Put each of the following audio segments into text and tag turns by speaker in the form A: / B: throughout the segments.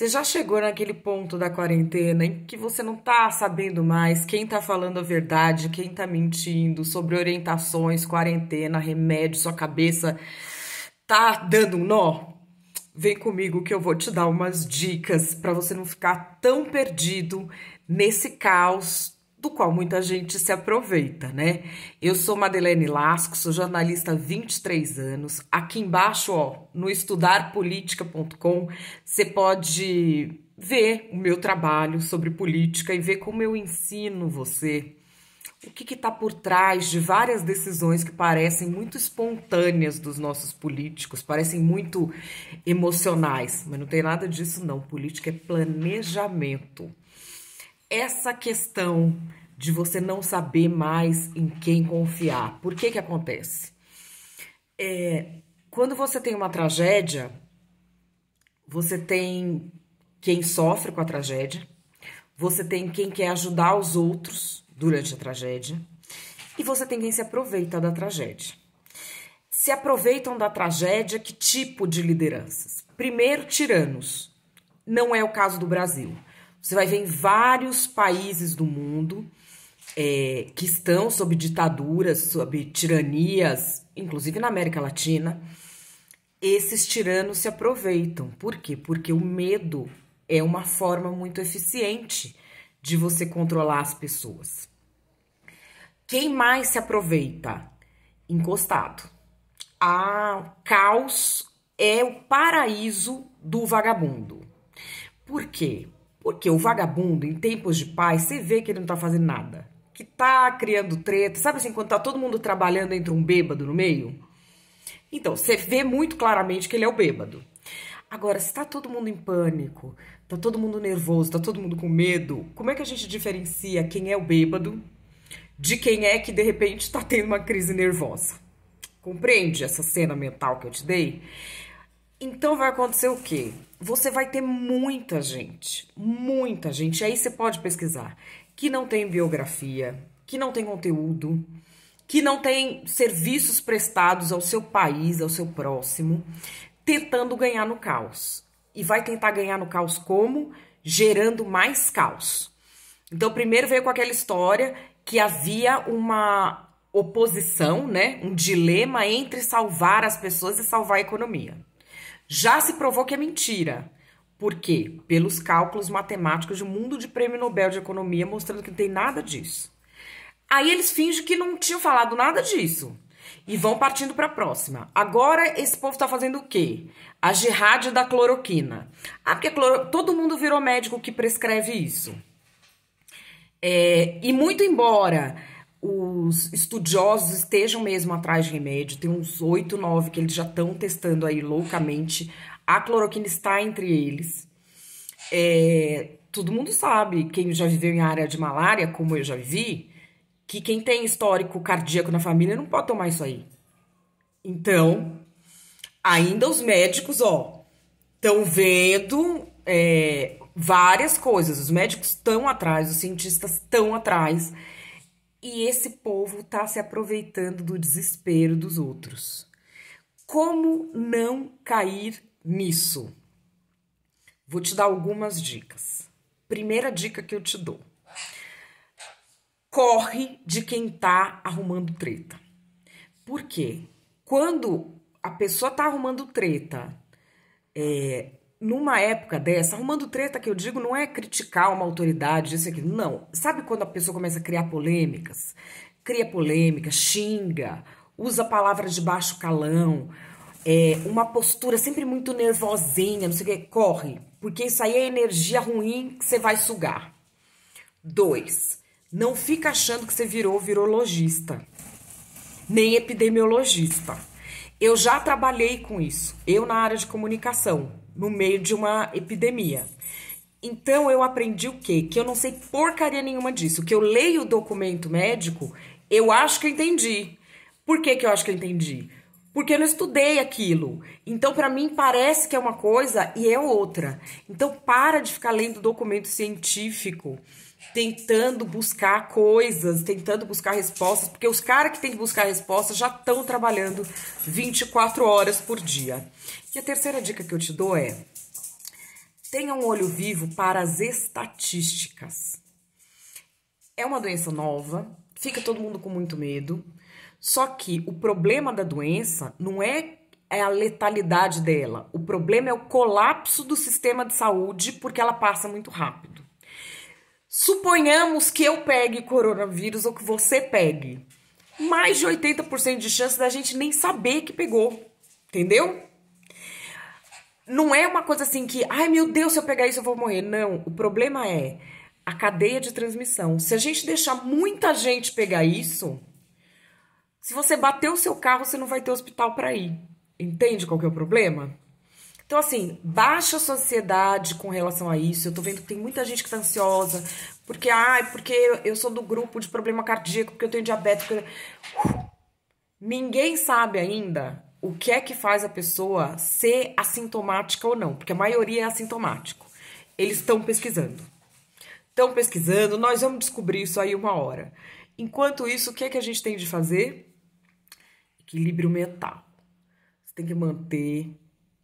A: Você já chegou naquele ponto da quarentena em que você não tá sabendo mais quem tá falando a verdade, quem tá mentindo, sobre orientações, quarentena, remédio, sua cabeça tá dando um nó? Vem comigo que eu vou te dar umas dicas para você não ficar tão perdido nesse caos do qual muita gente se aproveita, né? Eu sou Madeleine Lasco, sou jornalista há 23 anos. Aqui embaixo, ó, no estudarpolitica.com, você pode ver o meu trabalho sobre política e ver como eu ensino você o que está por trás de várias decisões que parecem muito espontâneas dos nossos políticos, parecem muito emocionais, mas não tem nada disso não. Política é planejamento essa questão de você não saber mais em quem confiar, por que que acontece? É, quando você tem uma tragédia, você tem quem sofre com a tragédia, você tem quem quer ajudar os outros durante a tragédia e você tem quem se aproveita da tragédia. Se aproveitam da tragédia que tipo de lideranças? Primeiro, tiranos. Não é o caso do Brasil. Você vai ver em vários países do mundo é, que estão sob ditaduras, sob tiranias, inclusive na América Latina, esses tiranos se aproveitam. Por quê? Porque o medo é uma forma muito eficiente de você controlar as pessoas. Quem mais se aproveita? Encostado. Ah, caos é o paraíso do vagabundo. Por quê? Porque o vagabundo, em tempos de paz, você vê que ele não tá fazendo nada. Que tá criando treta. Sabe assim, quando tá todo mundo trabalhando, entra um bêbado no meio? Então, você vê muito claramente que ele é o bêbado. Agora, se tá todo mundo em pânico, tá todo mundo nervoso, tá todo mundo com medo, como é que a gente diferencia quem é o bêbado de quem é que de repente tá tendo uma crise nervosa? Compreende essa cena mental que eu te dei? Então vai acontecer o quê? você vai ter muita gente, muita gente. Aí você pode pesquisar que não tem biografia, que não tem conteúdo, que não tem serviços prestados ao seu país, ao seu próximo, tentando ganhar no caos. E vai tentar ganhar no caos como? Gerando mais caos. Então, primeiro veio com aquela história que havia uma oposição, né? Um dilema entre salvar as pessoas e salvar a economia. Já se provou que é mentira. Por quê? Pelos cálculos matemáticos de um mundo de prêmio Nobel de Economia mostrando que não tem nada disso. Aí eles fingem que não tinham falado nada disso. E vão partindo para a próxima. Agora esse povo está fazendo o quê? A jihad da cloroquina. Ah, porque cloro... todo mundo virou médico que prescreve isso. É... E muito embora os estudiosos estejam mesmo atrás de remédio. Tem uns oito, nove que eles já estão testando aí loucamente. A cloroquina está entre eles. É, todo mundo sabe, quem já viveu em área de malária, como eu já vivi, que quem tem histórico cardíaco na família não pode tomar isso aí. Então, ainda os médicos, ó, estão vendo é, várias coisas. Os médicos estão atrás, os cientistas estão atrás. E esse povo está se aproveitando do desespero dos outros. Como não cair nisso? Vou te dar algumas dicas. Primeira dica que eu te dou: corre de quem tá arrumando treta. Por quê? Quando a pessoa tá arrumando treta, é, numa época dessa, arrumando treta que eu digo não é criticar uma autoridade, isso aqui, não. Sabe quando a pessoa começa a criar polêmicas? Cria polêmica, xinga, usa palavras de baixo calão, é, uma postura sempre muito nervosinha, não sei o que, corre, porque isso aí é energia ruim que você vai sugar. Dois, não fica achando que você virou virologista, nem epidemiologista. Eu já trabalhei com isso, eu na área de comunicação no meio de uma epidemia. Então eu aprendi o quê? Que eu não sei porcaria nenhuma disso. Que eu leio o documento médico, eu acho que eu entendi. Por que, que eu acho que eu entendi? Porque eu não estudei aquilo. Então, para mim, parece que é uma coisa e é outra. Então, para de ficar lendo documento científico tentando buscar coisas, tentando buscar respostas, porque os caras que têm que buscar respostas já estão trabalhando 24 horas por dia. E a terceira dica que eu te dou é: tenha um olho vivo para as estatísticas. É uma doença nova, fica todo mundo com muito medo. Só que o problema da doença não é é a letalidade dela. O problema é o colapso do sistema de saúde porque ela passa muito rápido. Suponhamos que eu pegue coronavírus ou que você pegue. Mais de 80% de chance da gente nem saber que pegou. Entendeu? Não é uma coisa assim que, ai meu Deus, se eu pegar isso eu vou morrer. Não, o problema é a cadeia de transmissão. Se a gente deixar muita gente pegar isso, se você bater o seu carro, você não vai ter hospital para ir. Entende qual que é o problema? Então, assim, baixa a sociedade com relação a isso. Eu tô vendo que tem muita gente que tá ansiosa, porque, ai, ah, porque eu sou do grupo de problema cardíaco, porque eu tenho diabetes. Porque... Uh! Ninguém sabe ainda o que é que faz a pessoa ser assintomática ou não, porque a maioria é assintomático. Eles estão pesquisando. Estão pesquisando, nós vamos descobrir isso aí uma hora. Enquanto isso, o que é que a gente tem de fazer? Equilíbrio mental. Você tem que manter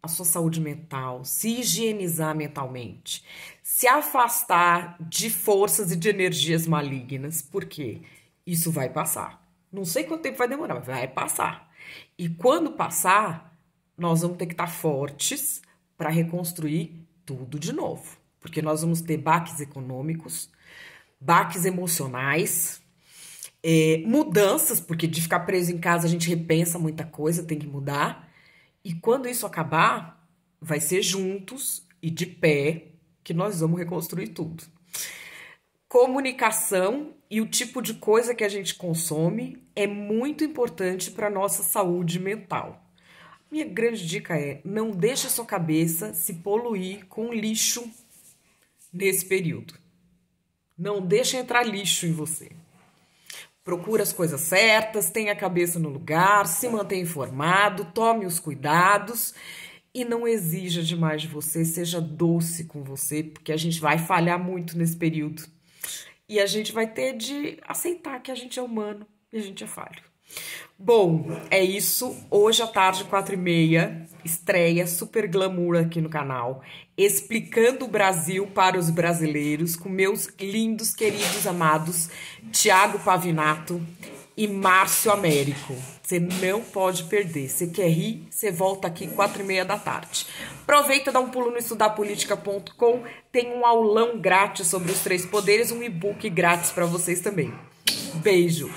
A: a sua saúde mental, se higienizar mentalmente, se afastar de forças e de energias malignas, porque isso vai passar. Não sei quanto tempo vai demorar, mas vai passar. E quando passar, nós vamos ter que estar fortes para reconstruir tudo de novo, porque nós vamos ter baques econômicos, baques emocionais, é, mudanças, porque de ficar preso em casa a gente repensa muita coisa, tem que mudar. E quando isso acabar, vai ser juntos e de pé que nós vamos reconstruir tudo. Comunicação e o tipo de coisa que a gente consome é muito importante para a nossa saúde mental. Minha grande dica é: não deixe sua cabeça se poluir com lixo nesse período. Não deixe entrar lixo em você. Procura as coisas certas, tenha a cabeça no lugar, se mantenha informado, tome os cuidados e não exija demais de você, seja doce com você, porque a gente vai falhar muito nesse período. E a gente vai ter de aceitar que a gente é humano e a gente é falho. Bom, é isso. Hoje à tarde, quatro e meia, estreia super glamour aqui no canal, explicando o Brasil para os brasileiros com meus lindos, queridos, amados Tiago Pavinato e Márcio Américo. Você não pode perder. Você quer rir? Você volta aqui quatro e meia da tarde. Aproveita, dá um pulo no estudarpolitica.com. Tem um aulão grátis sobre os três poderes, um e-book grátis para vocês também. Beijo!